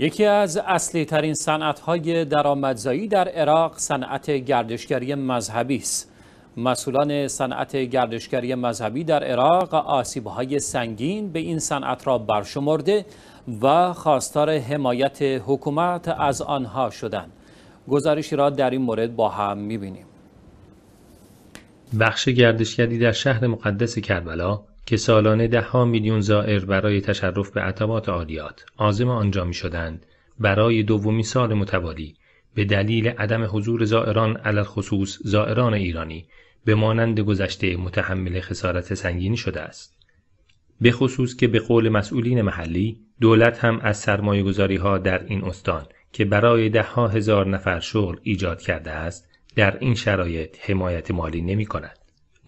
یکی از اصلی ترین صنعت های درآمدزایی در عراق صنعت گردشگری مذهبی است. مسئولان صنعت گردشگری مذهبی در عراق آسیب های سنگین به این صنعت را برشمرده و خواستار حمایت حکومت از آنها شدند. گزارشی را در این مورد با هم می‌بینیم. بخش گردشگری در شهر مقدس کربلا که سالانه ها میلیون زائر برای تشرف به عتبات عالیات عازم آنجا شدند برای دومی سال متوالی به دلیل عدم حضور زائران خصوص زائران ایرانی به مانند گذشته متحمل خسارت سنگینی شده است به خصوص که به قول مسئولین محلی دولت هم از سرمایه ها در این استان که برای ها هزار نفر شغل ایجاد کرده است در این شرایط حمایت مالی نمی کند.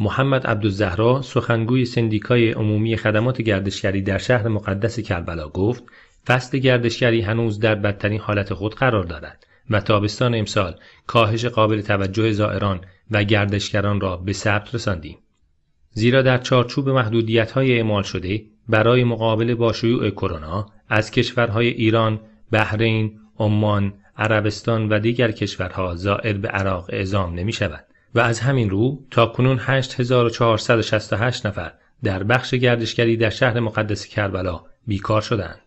محمد عبدالزهرا سخنگوی سندیکای عمومی خدمات گردشگری در شهر مقدس کربلا گفت فصل گردشگری هنوز در بدترین حالت خود قرار دارد و تابستان امسال کاهش قابل توجه زائران و گردشگران را به ثبت رساندیم زیرا در چارچوب های اعمال شده برای مقابله با شیوع کرونا از کشورهای ایران، بحرین، عمان، عربستان و دیگر کشورها زائر به عراق اعزام نمی شود. و از همین رو تا کنون 8468 نفر در بخش گردشگری در شهر مقدس کربلا بیکار شدند.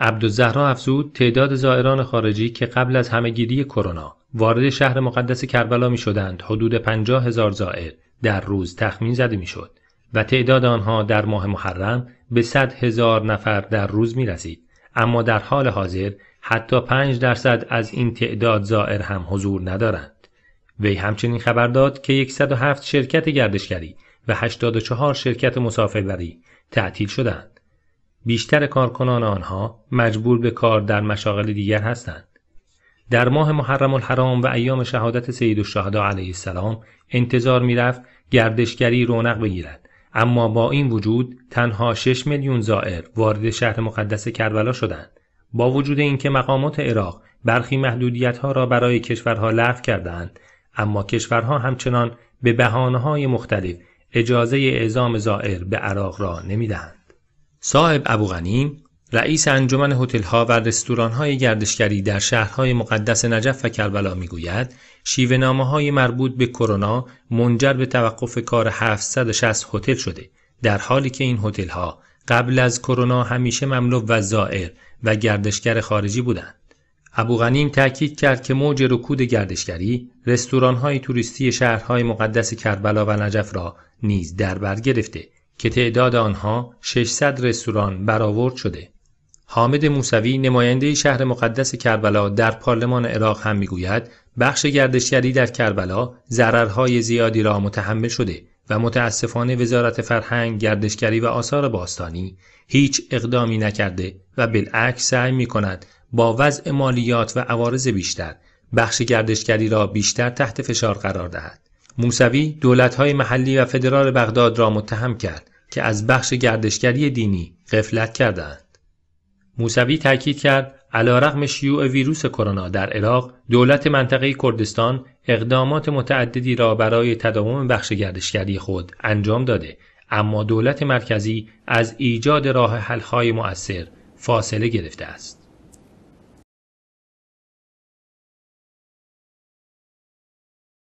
عبدالزهرا افزود تعداد زائران خارجی که قبل از همهگیری کرونا وارد شهر مقدس کربلا می شدند حدود 50 هزار زائر در روز تخمین زده می شد و تعداد آنها در ماه محرم به 100 هزار نفر در روز می رسید اما در حال حاضر حتی 5 درصد از این تعداد زائر هم حضور ندارند. وی همچنین خبر داد که 107 شرکت گردشگری و 84 شرکت مسافربری تعطیل شدند. بیشتر کارکنان آنها مجبور به کار در مشاغل دیگر هستند. در ماه محرم الحرام و ایام شهادت سید علیه السلام انتظار رفت گردشگری رونق بگیرد اما با این وجود تنها 6 میلیون زائر وارد شهر مقدس کربلا شدند با وجود اینکه مقامات عراق برخی محدودیت ها را برای کشورها لغو کردند اما کشورها همچنان به بهانه‌های مختلف اجازه اعزام زائر به عراق را نمیدهند. صاحب ابو غنیم، رئیس انجمن هتل‌ها و رستوران‌های گردشگری در شهرهای مقدس نجف و کربلا شیوه نامه‌های مربوط به کرونا منجر به توقف کار 760 هتل شده در حالی که این هتل‌ها قبل از کرونا همیشه مملو و زائر و گردشگر خارجی بودند ابو غنیم تاکید کرد که موج رکود گردشگری های توریستی شهرهای مقدس کربلا و نجف را نیز در بر گرفته که تعداد آنها 600 رستوران برآورد شده حامد موسوی نماینده شهر مقدس کربلا در پارلمان عراق هم میگوید بخش گردشگری در کربلا ضررهای زیادی را متحمل شده و متاسفانه وزارت فرهنگ گردشگری و آثار باستانی هیچ اقدامی نکرده و بالعکس سعی می کند با وضع مالیات و عوارض بیشتر بخش گردشگری را بیشتر تحت فشار قرار دهد موسوی دولت‌های محلی و فدرال بغداد را متهم کرد که از بخش گردشگری دینی غفلت کردند موسوی تاکید کرد علیرغم شیوع ویروس کرونا در عراق دولت منطقه کردستان اقدامات متعددی را برای تداوم بخش گردشگری خود انجام داده اما دولت مرکزی از ایجاد راه حل‌های مؤثر فاصله گرفته است